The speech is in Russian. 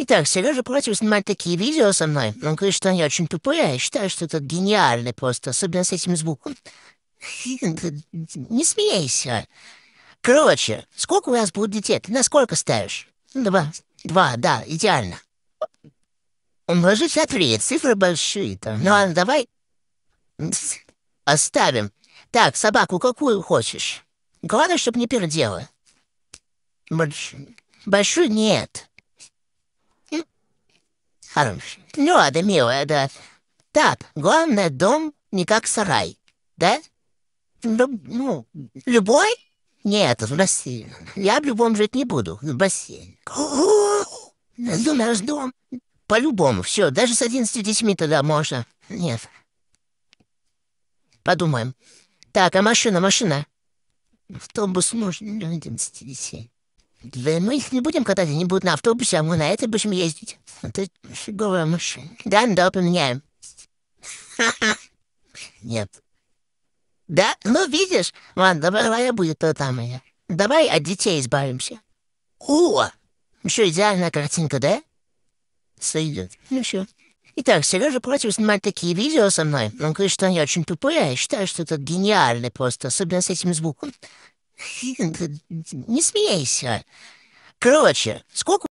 Итак, Сережа против снимать такие видео со мной. Он говорит, что они очень тупые, а я считаю, что это гениальный пост, особенно с этим звуком. Не смейся. Короче, сколько у вас будет детей? Ты на сколько ставишь? Два. Два, да, идеально. Умножить на три, цифры большие там. Ну ладно, давай оставим. Так, собаку какую хочешь? Главное, чтобы не пердела. Больш... Большую нет. Ну Ļoti mīlēta. Так, главное, дом не как сарай, да? Ну, любой? Нет, в бассейн. Я в любом жить не буду, в бассейн. Ну, наш дом. По-любому, все, даже с 11 детьми тогда можно. Нет. Подумаем. Так, а машина, машина? В Автобус нужен для 11 детей. Да мы их не будем катать, они будут на автобусе, а мы на этом будем ездить. Это фиговая машина. Да, да, поменяем. Нет. Да, ну видишь, ладно, давай будет то там я. Давай от детей избавимся. О! Еще ну идеальная картинка, да? Сойдет. Ну все. Итак, Сережа против снимать такие видео со мной. Он говорит, что я очень тупая, я считаю, что это гениальный просто, особенно с этим звуком. Не смейся. Короче, сколько